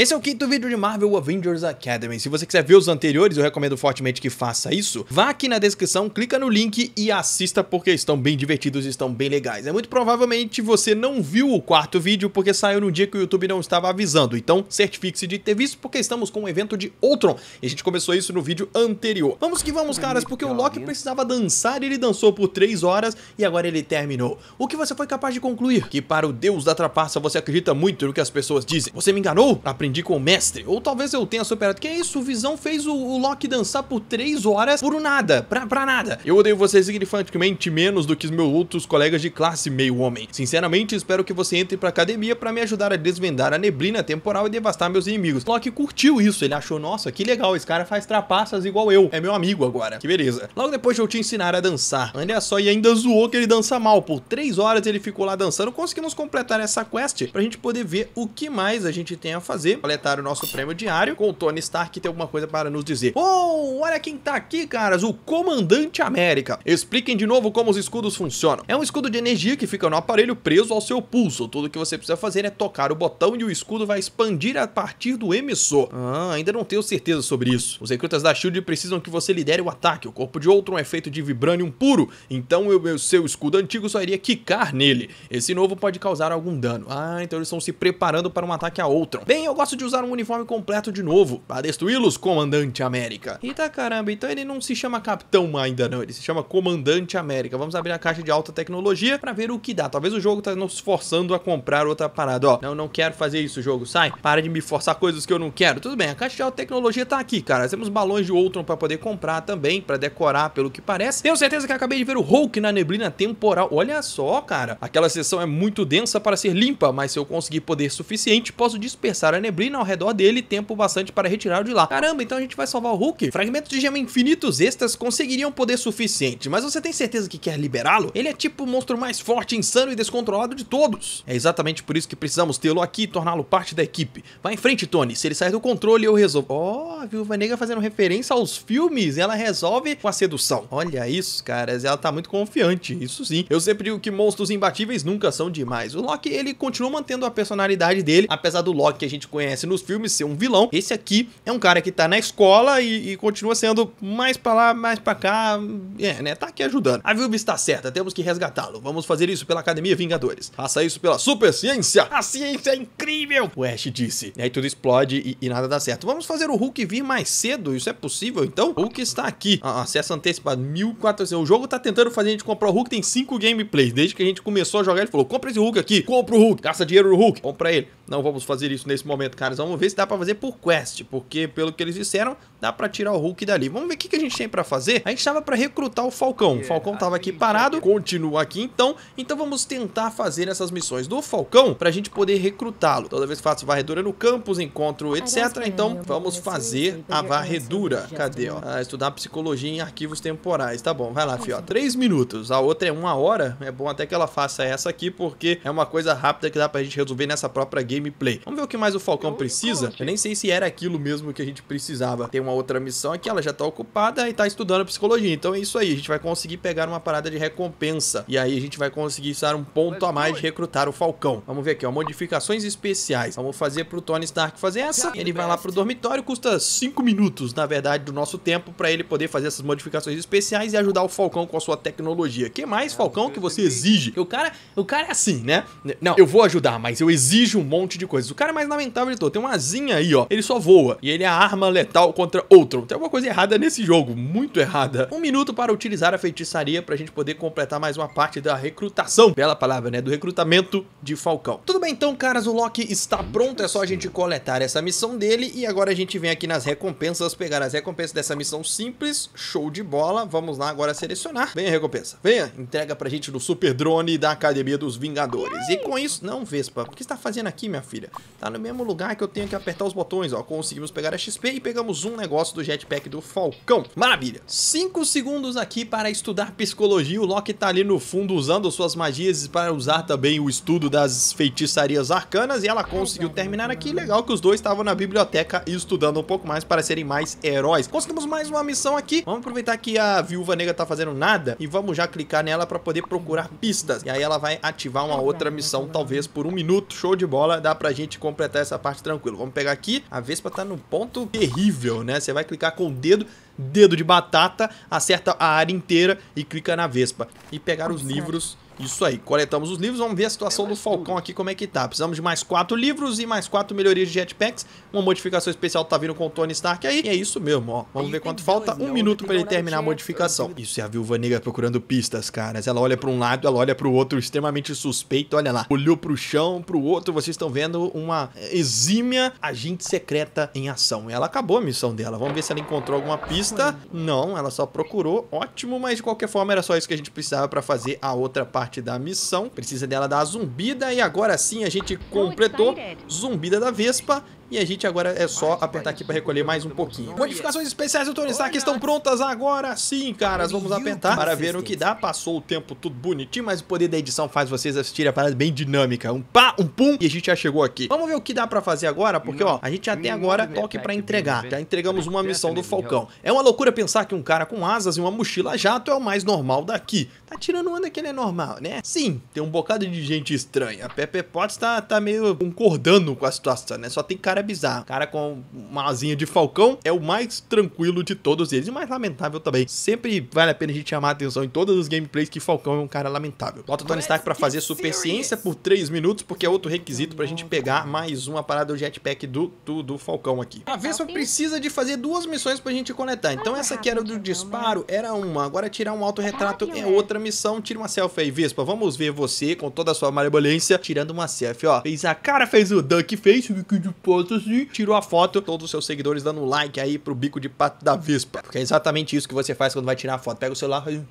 Esse é o quinto vídeo de Marvel Avengers Academy. Se você quiser ver os anteriores, eu recomendo fortemente que faça isso. Vá aqui na descrição, clica no link e assista porque estão bem divertidos e estão bem legais. É muito provavelmente você não viu o quarto vídeo porque saiu no dia que o YouTube não estava avisando. Então, certifique-se de ter visto porque estamos com um evento de Ultron e a gente começou isso no vídeo anterior. Vamos que vamos, caras, porque o Loki precisava dançar e ele dançou por 3 horas e agora ele terminou. O que você foi capaz de concluir? Que para o deus da trapaça você acredita muito no que as pessoas dizem. Você me enganou? Aprendi aprendi com o mestre. Ou talvez eu tenha superado. Que é isso, o Visão fez o, o Loki dançar por três horas por nada, pra, pra nada. Eu odeio você significativamente menos do que os meus outros colegas de classe meio homem. Sinceramente, espero que você entre pra academia pra me ajudar a desvendar a neblina temporal e devastar meus inimigos. Loki curtiu isso, ele achou, nossa, que legal, esse cara faz trapaças igual eu. É meu amigo agora, que beleza. Logo depois de eu te ensinar a dançar, olha só, e ainda zoou que ele dança mal. Por três horas ele ficou lá dançando, conseguimos completar essa quest pra gente poder ver o que mais a gente tem a fazer coletar o nosso prêmio diário com o Tony Stark que tem alguma coisa para nos dizer. Oh, olha quem tá aqui, caras, o Comandante América. Expliquem de novo como os escudos funcionam. É um escudo de energia que fica no aparelho preso ao seu pulso. Tudo que você precisa fazer é tocar o botão e o escudo vai expandir a partir do emissor. Ah, ainda não tenho certeza sobre isso. Os recrutas da SHIELD precisam que você lidere o ataque. O corpo de outro é feito de vibranium puro, então o seu escudo antigo só iria quicar nele. Esse novo pode causar algum dano. Ah, então eles estão se preparando para um ataque a outro. Bem, eu gosto de usar um uniforme completo de novo, para destruí-los, Comandante América. Eita caramba, então ele não se chama Capitão ainda não, ele se chama Comandante América. Vamos abrir a caixa de alta tecnologia para ver o que dá. Talvez o jogo tá nos forçando a comprar outra parada, ó. Não, não quero fazer isso, jogo, sai. Para de me forçar coisas que eu não quero. Tudo bem, a caixa de alta tecnologia tá aqui, cara. Temos balões de Ultron para poder comprar também, para decorar, pelo que parece. Tenho certeza que acabei de ver o Hulk na neblina temporal. Olha só, cara. Aquela seção é muito densa para ser limpa, mas se eu conseguir poder suficiente, posso dispersar a neblina neblina ao redor dele tempo bastante para retirá-lo de lá. Caramba, então a gente vai salvar o Hulk? Fragmentos de gema infinitos extras conseguiriam poder suficiente, mas você tem certeza que quer liberá-lo? Ele é tipo o monstro mais forte, insano e descontrolado de todos. É exatamente por isso que precisamos tê-lo aqui e torná-lo parte da equipe. Vai em frente, Tony. Se ele sair do controle, eu resolvo. Ó, oh, a Viúva Negra fazendo referência aos filmes. Ela resolve com a sedução. Olha isso, caras. Ela tá muito confiante. Isso sim. Eu sempre digo que monstros imbatíveis nunca são demais. O Loki, ele continua mantendo a personalidade dele, apesar do Loki que a gente conhece conhece nos filmes ser um vilão. Esse aqui é um cara que tá na escola e, e continua sendo mais pra lá, mais pra cá. É, né? Tá aqui ajudando. A Vilma está certa, temos que resgatá-lo. Vamos fazer isso pela Academia Vingadores. Faça isso pela super ciência. A ciência é incrível, o Ash disse. E aí tudo explode e, e nada dá certo. Vamos fazer o Hulk vir mais cedo? Isso é possível, então? Hulk está aqui. Ah, acesso antecipado, 1400. O jogo tá tentando fazer a gente comprar o Hulk, tem 5 gameplays. Desde que a gente começou a jogar, ele falou, compra esse Hulk aqui, compra o Hulk, gasta dinheiro no Hulk, compra ele. Não vamos fazer isso nesse momento. Caras, Vamos ver se dá para fazer por quest, porque pelo que eles disseram, dá pra tirar o Hulk dali. Vamos ver o que, que a gente tem pra fazer. A gente tava pra recrutar o Falcão. O Falcão tava aqui parado, continua aqui então. Então vamos tentar fazer essas missões do Falcão pra gente poder recrutá-lo. Toda vez que faço varredura no campus, encontro, etc. Então vamos fazer a varredura. Cadê, ó? Ah, estudar psicologia em arquivos temporais. Tá bom, vai lá, fio. Três minutos. A outra é uma hora. É bom até que ela faça essa aqui, porque é uma coisa rápida que dá pra gente resolver nessa própria gameplay. Vamos ver o que mais o Falcão precisa. Eu nem sei se era aquilo mesmo que a gente precisava. Tem um uma outra missão aqui, é ela já tá ocupada e tá estudando psicologia. Então é isso aí, a gente vai conseguir pegar uma parada de recompensa. E aí a gente vai conseguir usar um ponto a mais de recrutar o Falcão. Vamos ver aqui, ó, modificações especiais. Vamos fazer pro Tony Stark fazer essa. Ele vai lá pro dormitório, custa 5 minutos, na verdade, do nosso tempo para ele poder fazer essas modificações especiais e ajudar o Falcão com a sua tecnologia. Que mais, Falcão, que você exige? O cara, o cara é assim, né? Não, eu vou ajudar, mas eu exijo um monte de coisas. O cara é mais lamentável de todo. Tem uma asinha aí, ó. Ele só voa. E ele é a arma letal contra outra outro. Tem alguma coisa errada nesse jogo, muito errada. Um minuto para utilizar a feitiçaria pra gente poder completar mais uma parte da recrutação. Bela palavra, né? Do recrutamento de Falcão. Tudo bem então, caras, o Loki está pronto, é só a gente coletar essa missão dele e agora a gente vem aqui nas recompensas, pegar as recompensas dessa missão simples, show de bola, vamos lá agora selecionar. Venha a recompensa, venha, entrega pra gente do super drone da Academia dos Vingadores. E com isso, não, Vespa, o que está fazendo aqui, minha filha? Tá no mesmo lugar que eu tenho que apertar os botões, ó, conseguimos pegar a XP e pegamos um negócio negócio do jetpack do Falcão. Maravilha. Cinco segundos aqui para estudar psicologia. O Loki tá ali no fundo usando suas magias para usar também o estudo das feitiçarias arcanas e ela conseguiu terminar aqui. Legal que os dois estavam na biblioteca estudando um pouco mais para serem mais heróis. Conseguimos mais uma missão aqui. Vamos aproveitar que a Viúva Negra tá fazendo nada e vamos já clicar nela para poder procurar pistas. E aí ela vai ativar uma outra missão, talvez por um minuto. Show de bola, dá pra gente completar essa parte tranquilo. Vamos pegar aqui. A Vespa tá num ponto terrível, né? Né? Você vai clicar com o dedo, dedo de batata, acerta a área inteira e clica na Vespa. E pegar os livros isso aí, coletamos os livros, vamos ver a situação é do Falcão tudo. aqui como é que tá. Precisamos de mais quatro livros e mais quatro melhorias de jetpacks. Uma modificação especial tá vindo com o Tony Stark aí. E é isso mesmo, ó. Vamos ver quanto falta. Né? Um minuto para ele terminar a modificação. Isso é a Viúva Negra procurando pistas, caras. Ela olha para um lado, ela olha para o outro, extremamente suspeito. Olha lá, olhou para o chão, para o outro. Vocês estão vendo uma exímia agente secreta em ação. Ela acabou a missão dela. Vamos ver se ela encontrou alguma pista. Não, ela só procurou. Ótimo, mas de qualquer forma era só isso que a gente precisava para fazer a outra parte parte da missão. Precisa dela dar a zumbida e agora sim a gente completou zumbida da Vespa e a gente agora é só apertar aqui para recolher mais um pouquinho. Modificações especiais do Tony Stark estão prontas agora sim, caras. Vamos apertar para ver o que dá. Passou o tempo tudo bonitinho, mas o poder da edição faz vocês assistirem a parada bem dinâmica. Um pá, um pum e a gente já chegou aqui. Vamos ver o que dá para fazer agora, porque ó, a gente já tem agora toque para entregar. Já entregamos uma missão do Falcão. É uma loucura pensar que um cara com asas e uma mochila jato é o mais normal daqui. Tá tirando onda que ele é normal, né? Sim, tem um bocado de gente estranha. A Pepe Potts tá, tá meio concordando com a situação, né? Só tem cara cara é bizarro. O cara com uma asinha de falcão é o mais tranquilo de todos eles. E mais lamentável também. Sempre vale a pena a gente chamar a atenção em todas as gameplays que Falcão é um cara lamentável. Bota o Tony Stark pra fazer super ciência por 3 minutos, porque é outro requisito pra gente pegar mais uma parada do jetpack do, do, do Falcão aqui. A Vespa tá, precisa de fazer duas missões pra gente conectar. Então essa tá que era do disparo né? era uma. Agora tirar um autorretrato é né? outra missão. Tira uma selfie aí, Vespa. Vamos ver você com toda a sua malevolência tirando uma selfie, ó. Fez a cara, fez o Duck, fez o que de outros e tirou a foto, todos os seus seguidores dando um like aí pro bico de pato da Vespa. Porque é exatamente isso que você faz quando vai tirar a foto. Pega o celular e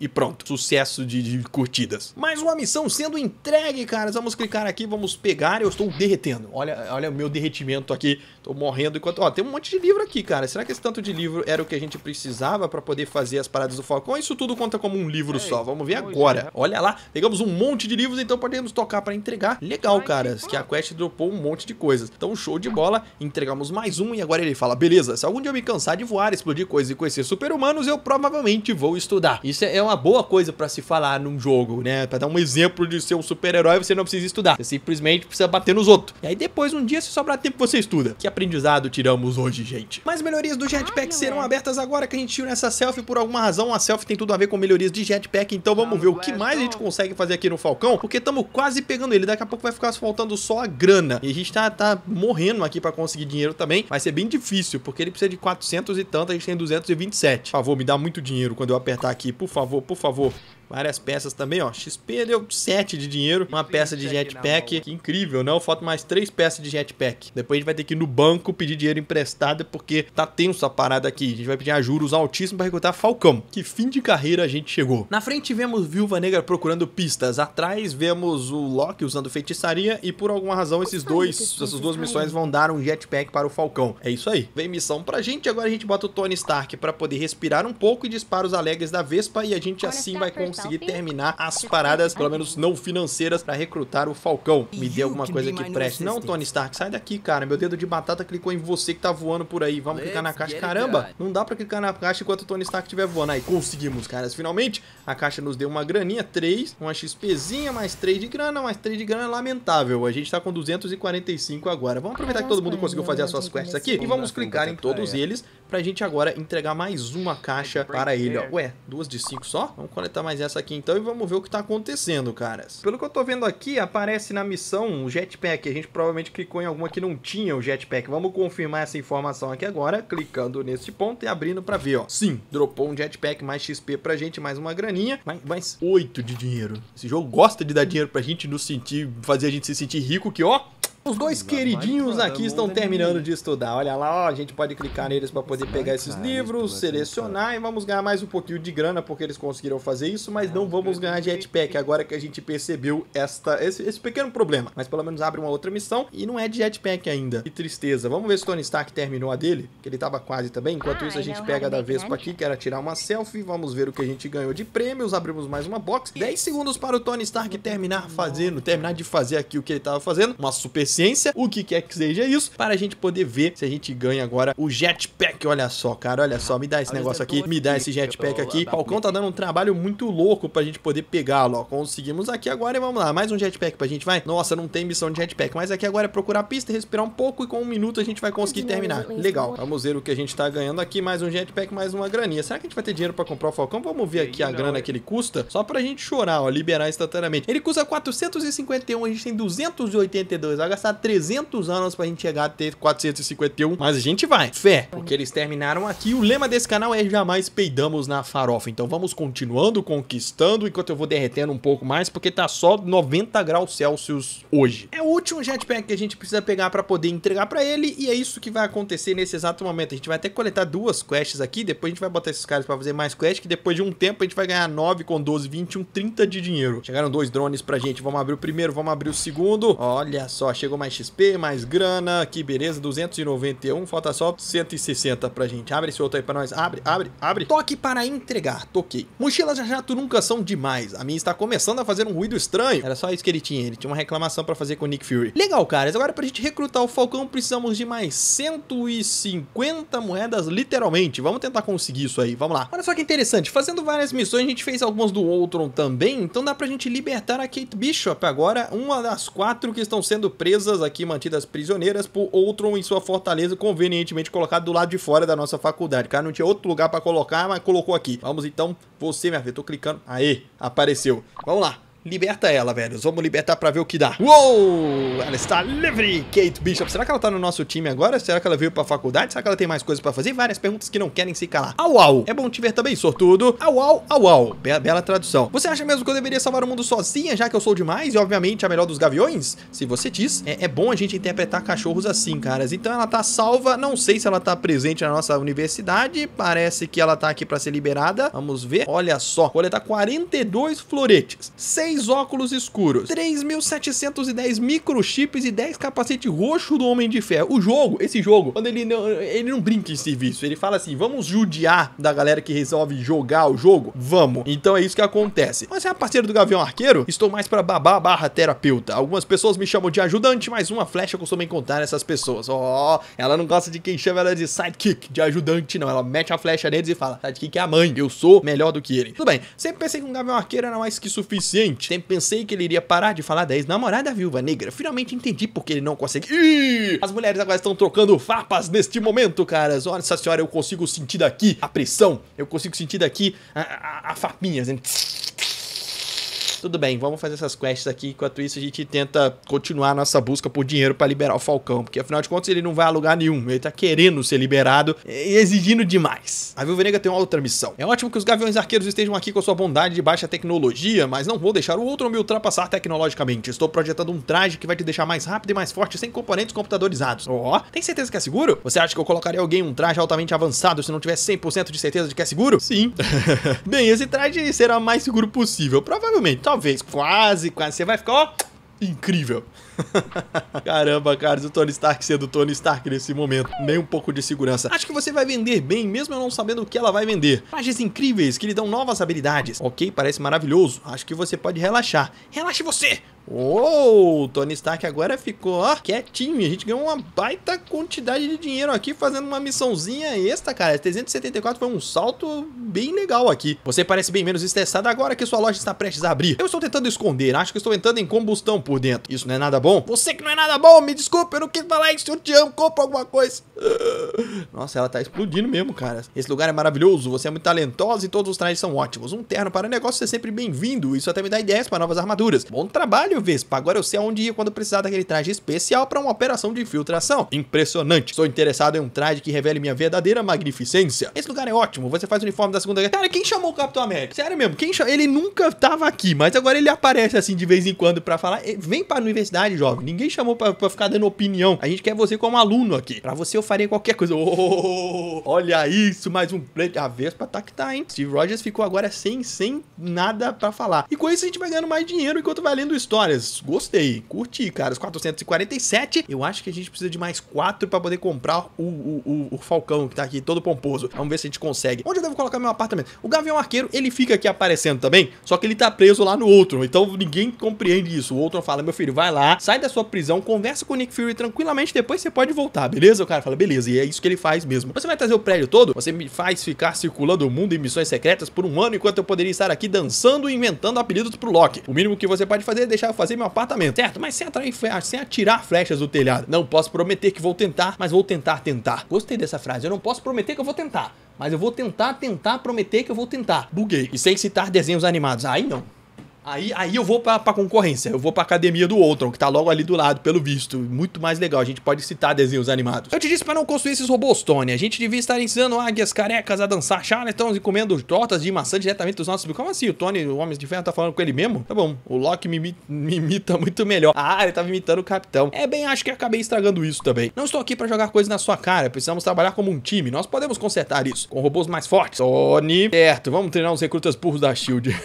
e pronto. Sucesso de, de curtidas. Mais uma missão sendo entregue, caras. Vamos clicar aqui, vamos pegar. Eu estou derretendo. Olha, olha o meu derretimento aqui. Estou morrendo enquanto... Ó, tem um monte de livro aqui, cara. Será que esse tanto de livro era o que a gente precisava para poder fazer as paradas do Falcão? Isso tudo conta como um livro Ei, é só. Vamos ver agora. É. Olha lá. Pegamos um monte de livros, então podemos tocar para entregar. Legal, caras, que a quest dropou um monte de coisas. Então, show de bola. Entregamos mais um e agora ele fala, beleza, se algum dia eu me cansar de voar, explodir coisas e conhecer super-humanos, eu provavelmente vou estudar. Isso é, é uma uma boa coisa para se falar num jogo, né? Para dar um exemplo de ser um super-herói, você não precisa estudar. Você simplesmente precisa bater nos outros. E aí depois, um dia, se sobrar tempo, você estuda. Que aprendizado tiramos hoje, gente. Mas melhorias do jetpack serão é. abertas agora que a gente tirou nessa selfie. Por alguma razão, a selfie tem tudo a ver com melhorias de jetpack. Então vamos tá ver o que mais a gente consegue fazer aqui no Falcão. Porque estamos quase pegando ele. Daqui a pouco vai ficar faltando só a grana. E a gente tá, tá morrendo aqui para conseguir dinheiro também. Vai ser bem difícil, porque ele precisa de 400 e tanto. A gente tem 227. Por favor, me dá muito dinheiro quando eu apertar aqui, por favor por favor. Várias peças também, ó. XP deu 7 de dinheiro. Uma peça de jetpack. Que incrível, não? Né? Falta mais 3 peças de jetpack. Depois a gente vai ter que ir no banco pedir dinheiro emprestado, porque tá tenso a parada aqui. A gente vai pedir juros altíssimos para recrutar Falcão. Que fim de carreira a gente chegou. Na frente vemos Viúva Negra procurando pistas. Atrás vemos o Loki usando feitiçaria. E por alguma razão, esses dois, essas duas missões vão dar um jetpack para o Falcão. É isso aí. Vem missão pra gente. Agora a gente bota o Tony Stark para poder respirar um pouco e dispara os alegres da Vespa. E a gente assim vai conseguir conseguir terminar as paradas, pelo menos não financeiras, para recrutar o Falcão. Me dê alguma coisa que preste. Não, Tony Stark, sai daqui, cara. Meu dedo de batata clicou em você que tá voando por aí. Vamos clicar na caixa. Caramba, não dá pra clicar na caixa enquanto o Tony Stark estiver voando. Aí, conseguimos, caras. Finalmente, a caixa nos deu uma graninha, 3, uma XPzinha, mais 3 de grana, mais 3 de grana. Lamentável, a gente tá com 245 agora. Vamos aproveitar que todo mundo conseguiu fazer as suas quests aqui e vamos clicar em todos eles pra gente agora entregar mais uma caixa para ele, ó. Ué, duas de cinco só? Vamos coletar mais essa aqui então e vamos ver o que tá acontecendo, caras. Pelo que eu tô vendo aqui, aparece na missão o jetpack. A gente provavelmente clicou em alguma que não tinha o jetpack. Vamos confirmar essa informação aqui agora, clicando nesse ponto e abrindo pra ver, ó. Sim, dropou um jetpack, mais XP pra gente, mais uma graninha, mais, oito de dinheiro. Esse jogo gosta de dar dinheiro pra gente nos sentir, fazer a gente se sentir rico que, ó, os dois queridinhos aqui estão terminando de estudar. Olha lá, ó, a gente pode clicar neles para poder pegar esses livros, selecionar e vamos ganhar mais um pouquinho de grana porque eles conseguiram fazer isso, mas não vamos ganhar jetpack agora que a gente percebeu esta, esse, esse pequeno problema. Mas pelo menos abre uma outra missão e não é de jetpack ainda. Que tristeza. Vamos ver se o Tony Stark terminou a dele, que ele tava quase também. Enquanto ah, isso a gente é pega da Vespa aqui, que era tirar uma selfie. Vamos ver o que a gente ganhou de prêmios. Abrimos mais uma box. 10 segundos para o Tony Stark terminar fazendo, terminar de fazer aqui o que ele tava fazendo. Uma super o que quer que seja isso, para a gente poder ver se a gente ganha agora o jetpack. Olha só, cara, olha só, me dá esse negócio aqui, me dá esse jetpack aqui. Falcão tá dando um trabalho muito louco pra gente poder pegá-lo, ó. Conseguimos aqui agora e vamos lá, mais um jetpack pra gente, vai. Nossa, não tem missão de jetpack, mas aqui agora é procurar pista, respirar um pouco e com um minuto a gente vai conseguir terminar. Legal, vamos ver o que a gente tá ganhando aqui, mais um jetpack, mais uma graninha. Será que a gente vai ter dinheiro pra comprar o Falcão? Vamos ver aqui a grana que ele custa, só pra gente chorar, ó, liberar instantaneamente. Ele custa 451, a gente tem 282 HC gastar 300 anos pra gente chegar a ter 451, mas a gente vai. Fé, porque eles terminaram aqui. O lema desse canal é jamais peidamos na farofa. Então vamos continuando conquistando enquanto eu vou derretendo um pouco mais, porque tá só 90 graus Celsius hoje. É o último jetpack que a gente precisa pegar pra poder entregar pra ele e é isso que vai acontecer nesse exato momento. A gente vai até coletar duas quests aqui, depois a gente vai botar esses caras pra fazer mais quests, que depois de um tempo a gente vai ganhar 9 com 12, 21, 30 de dinheiro. Chegaram dois drones pra gente, vamos abrir o primeiro, vamos abrir o segundo. Olha só, chegou chegou mais XP, mais grana. Que beleza, 291. Falta só 160 pra gente. Abre esse outro aí pra nós. Abre, abre, abre. Toque para entregar. Toquei. Mochilas já jato nunca são demais. A minha está começando a fazer um ruído estranho. Era só isso que ele tinha. Ele tinha uma reclamação pra fazer com o Nick Fury. Legal, caras. Agora pra gente recrutar o Falcão, precisamos de mais 150 moedas, literalmente. Vamos tentar conseguir isso aí. Vamos lá. Olha só que interessante. Fazendo várias missões, a gente fez algumas do Ultron também. Então dá pra gente libertar a Kate Bishop agora. Uma das quatro que estão sendo presas presas aqui, mantidas prisioneiras, por outro em sua fortaleza, convenientemente colocado do lado de fora da nossa faculdade. Cara, não tinha outro lugar para colocar, mas colocou aqui. Vamos então, você, minha filha, tô clicando. Aí, apareceu. Vamos lá. Liberta ela, velho. Vamos libertar pra ver o que dá. Uou! Ela está livre, Kate Bishop. Será que ela tá no nosso time agora? Será que ela veio pra faculdade? Será que ela tem mais coisas pra fazer? Várias perguntas que não querem se calar. Au, au. É bom te ver também, sortudo. Au, au, au, au. Be bela tradução. Você acha mesmo que eu deveria salvar o mundo sozinha, já que eu sou demais e, obviamente, a melhor dos gaviões? Se você diz, é, é bom a gente interpretar cachorros assim, caras. Então ela tá salva. Não sei se ela tá presente na nossa universidade. Parece que ela tá aqui pra ser liberada. Vamos ver. Olha só. Coletar 42 floretes. 100 3 óculos escuros, 3.710 microchips e 10 capacete roxo do Homem de Ferro. O jogo, esse jogo, quando ele não, ele não brinca em serviço, ele fala assim, vamos judiar da galera que resolve jogar o jogo? Vamos. Então é isso que acontece. Mas é parceiro do Gavião Arqueiro? Estou mais para babá barra terapeuta. Algumas pessoas me chamam de ajudante, mas uma flecha costuma encontrar essas pessoas. Ó, oh, ela não gosta de quem chama ela de sidekick, de ajudante, não. Ela mete a flecha neles e fala, sidekick é a mãe, eu sou melhor do que ele. Tudo bem, sempre pensei que um Gavião Arqueiro era mais que suficiente finalmente. Sempre pensei que ele iria parar de falar da ex-namorada viúva negra. Finalmente entendi porque ele não consegue. Ih! As mulheres agora estão trocando farpas neste momento, caras. Olha, essa senhora, eu consigo sentir daqui a pressão. Eu consigo sentir daqui a, a, a farpinha, né? Tudo bem, vamos fazer essas quests aqui. Enquanto isso, a gente tenta continuar nossa busca por dinheiro para liberar o Falcão. Porque afinal de contas, ele não vai a lugar nenhum. Ele tá querendo ser liberado e exigindo demais. A Vilvenega tem uma outra missão. É ótimo que os Gaviões Arqueiros estejam aqui com sua bondade de baixa tecnologia, mas não vou deixar o outro me ultrapassar tecnologicamente. Estou projetando um traje que vai te deixar mais rápido e mais forte sem componentes computadorizados. Ó, oh, tem certeza que é seguro? Você acha que eu colocaria alguém em um traje altamente avançado se não tiver 100% de certeza de que é seguro? Sim. Bem, esse traje será o mais seguro possível. Provavelmente, talvez, quase, quase. Você vai ficar, ó incrível. Caramba, cara, o Tony Stark sendo Tony Stark nesse momento. Nem um pouco de segurança. Acho que você vai vender bem, mesmo eu não sabendo o que ela vai vender. Páginas incríveis que lhe dão novas habilidades. Ok, parece maravilhoso. Acho que você pode relaxar. Relaxe você! Uou, Tony Stark agora ficou, ó, quietinho. A gente ganhou uma baita quantidade de dinheiro aqui fazendo uma missãozinha extra, cara. 374 foi um salto bem legal aqui. Você parece bem menos estressado agora que sua loja está prestes a abrir. Eu estou tentando esconder, acho que estou entrando em combustão por dentro. Isso não é nada bom? Você que não é nada bom, me desculpe, eu não quis falar isso, eu te amo, compra alguma coisa. Nossa, ela tá explodindo mesmo, cara. Esse lugar é maravilhoso, você é muito talentosa e todos os trajes são ótimos. Um terno para negócio é sempre bem-vindo, isso até me dá ideias para novas armaduras. Bom trabalho, Vespa, agora eu sei aonde ir quando precisar daquele traje especial para uma operação de infiltração. Impressionante. Sou interessado em um traje que revele minha verdadeira magnificência. Esse lugar é ótimo, você faz o uniforme da Segunda Guerra. Cara, quem chamou o Capitão América? Sério mesmo, quem chamou? Ele nunca tava aqui, mas agora ele aparece assim de vez em quando para falar. Vem para a universidade, jovem. Ninguém chamou para ficar dando opinião. A gente quer você como aluno aqui. Para você eu farei qualquer coisa. Oh, oh, oh, oh, olha isso, mais um play. A Vespa tá que tá, hein? Steve Rogers ficou agora sem, sem nada para falar. E com isso a gente vai ganhando mais dinheiro enquanto vai lendo história Gostei, curti, cara. Os 447. Eu acho que a gente precisa de mais 4 pra poder comprar o, o, o, o Falcão, que tá aqui todo pomposo. Vamos ver se a gente consegue. Onde eu devo colocar meu apartamento? O Gavião Arqueiro, ele fica aqui aparecendo também, só que ele tá preso lá no outro. Então ninguém compreende isso. O outro fala, meu filho, vai lá, sai da sua prisão, conversa com o Nick Fury tranquilamente, depois você pode voltar, beleza? O cara fala, beleza. E é isso que ele faz mesmo. Você vai trazer o prédio todo? Você me faz ficar circulando o mundo em missões secretas por um ano enquanto eu poderia estar aqui dançando e inventando apelidos pro Loki. O mínimo que você pode fazer é deixar quero fazer meu apartamento, certo? Mas sem atrair flechas, ah, sem atirar flechas do telhado. Não posso prometer que vou tentar, mas vou tentar tentar. Gostei dessa frase. Eu não posso prometer que eu vou tentar, mas eu vou tentar, tentar, prometer que eu vou tentar. Buguei. E sem citar desenhos animados. Aí não. Aí, aí eu vou pra, pra concorrência, eu vou pra academia do Ultron, que tá logo ali do lado, pelo visto. Muito mais legal, a gente pode citar desenhos animados. Eu te disse pra não construir esses robôs, Tony. A gente devia estar ensinando águias carecas a dançar charlatans e comendo tortas de maçã diretamente dos nossos... Como assim? O Tony, o Homem de Ferro, tá falando com ele mesmo? Tá bom, o Loki me, me imita muito melhor. Ah, ele tava imitando o Capitão. É bem, acho que acabei estragando isso também. Não estou aqui pra jogar coisas na sua cara, precisamos trabalhar como um time. Nós podemos consertar isso, com robôs mais fortes. Tony... Certo, vamos treinar os recrutas burros da SHIELD.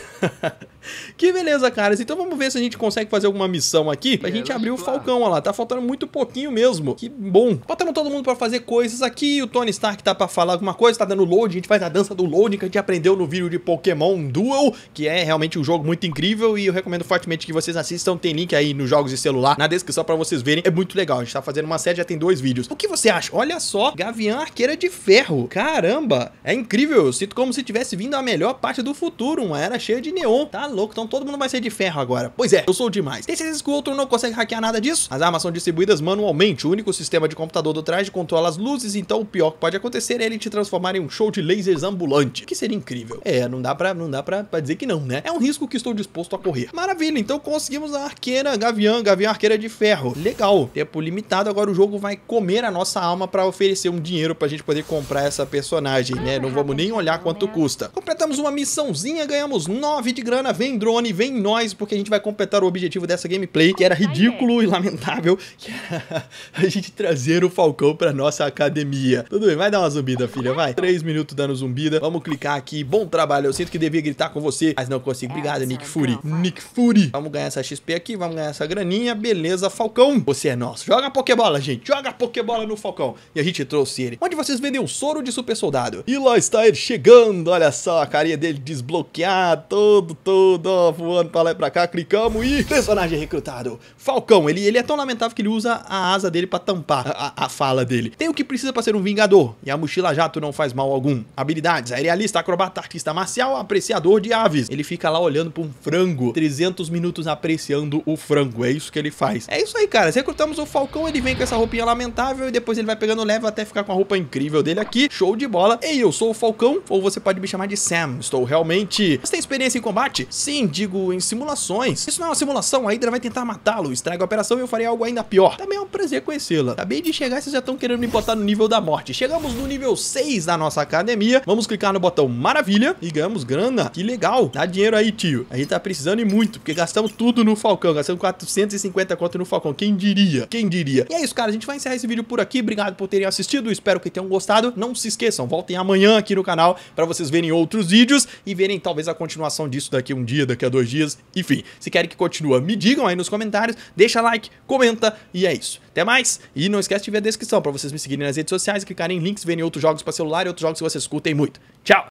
que que beleza, caras. Então vamos ver se a gente consegue fazer alguma missão aqui pra é, gente abrir o Falcão, ó lá. Tá faltando muito pouquinho mesmo. Que bom. Botamos todo mundo pra fazer coisas aqui. O Tony Stark tá pra falar alguma coisa, tá dando load. A gente faz a dança do load que a gente aprendeu no vídeo de Pokémon Duel, que é realmente um jogo muito incrível e eu recomendo fortemente que vocês assistam. Tem link aí nos jogos de celular na descrição pra vocês verem. É muito legal. A gente tá fazendo uma série, já tem dois vídeos. O que você acha? Olha só, Gavião Arqueira de Ferro. Caramba, é incrível. Eu sinto como se tivesse vindo a melhor parte do futuro. Uma era cheia de neon. Tá louco, então todo mundo vai ser de ferro agora. Pois é, eu sou demais. Tem certeza que o outro não consegue hackear nada disso? As armas são distribuídas manualmente. O único sistema de computador do traje controla as luzes, então o pior que pode acontecer é ele te transformar em um show de lasers ambulante, que seria incrível. É, não dá pra, não dá pra, pra dizer que não, né? É um risco que estou disposto a correr. Maravilha, então conseguimos a arqueira Gavião, Gavião Arqueira de Ferro. Legal, tempo limitado, agora o jogo vai comer a nossa alma pra oferecer um dinheiro pra gente poder comprar essa personagem, né? Não vamos nem olhar quanto custa. Completamos uma missãozinha, ganhamos 9 de grana, vem drone Sony, vem em nós, porque a gente vai completar o objetivo dessa gameplay, que era é. ridículo e lamentável, que era a gente trazer o Falcão pra nossa academia. Tudo bem, vai dar uma zumbida, filha, vai. Três minutos dando zumbida. Vamos clicar aqui. Bom trabalho. Eu sinto que devia gritar com você, mas não consigo. É, Obrigado, Nick Fury. Nick Fury. Vamos ganhar essa XP aqui, vamos ganhar essa graninha. Beleza, Falcão. Você é nosso. Joga Pokébola, gente. Joga Pokébola no Falcão. E a gente trouxe ele. Onde vocês vendem um soro de super soldado. E lá está ele chegando. Olha só a carinha dele desbloqueada. Todo, todo voando pra lá e pra cá, clicamos e... Personagem recrutado. Falcão, ele, ele é tão lamentável que ele usa a asa dele pra tampar a, a fala dele. Tem o que precisa pra ser um vingador, e a mochila jato não faz mal algum. Habilidades, aerialista, acrobata, artista marcial, apreciador de aves. Ele fica lá olhando pra um frango, 300 minutos apreciando o frango, é isso que ele faz. É isso aí, cara, recrutamos o Falcão, ele vem com essa roupinha lamentável e depois ele vai pegando leve até ficar com a roupa incrível dele aqui, show de bola. Ei, eu sou o Falcão, ou você pode me chamar de Sam, estou realmente... Você tem experiência em combate? Sim, de digo, em simulações. Isso não é uma simulação, a Hydra vai tentar matá-lo, estraga a operação e eu farei algo ainda pior. Também é um prazer conhecê-la. Acabei de chegar e vocês já estão querendo me botar no nível da morte. Chegamos no nível 6 da nossa academia, vamos clicar no botão maravilha e ganhamos grana. Que legal, dá dinheiro aí, tio. A gente tá precisando e muito, porque gastamos tudo no Falcão, gastamos 450 conto no Falcão, quem diria? Quem diria? E é isso, cara, a gente vai encerrar esse vídeo por aqui, obrigado por terem assistido, espero que tenham gostado. Não se esqueçam, voltem amanhã aqui no canal para vocês verem outros vídeos e verem talvez a continuação disso daqui um dia, daqui a dois dias. Enfim, se querem que continue, me digam aí nos comentários, deixa like, comenta e é isso. Até mais e não esquece de ver a descrição para vocês me seguirem nas redes sociais, clicarem em links, verem outros jogos para celular e outros jogos que vocês escutem muito. Tchau!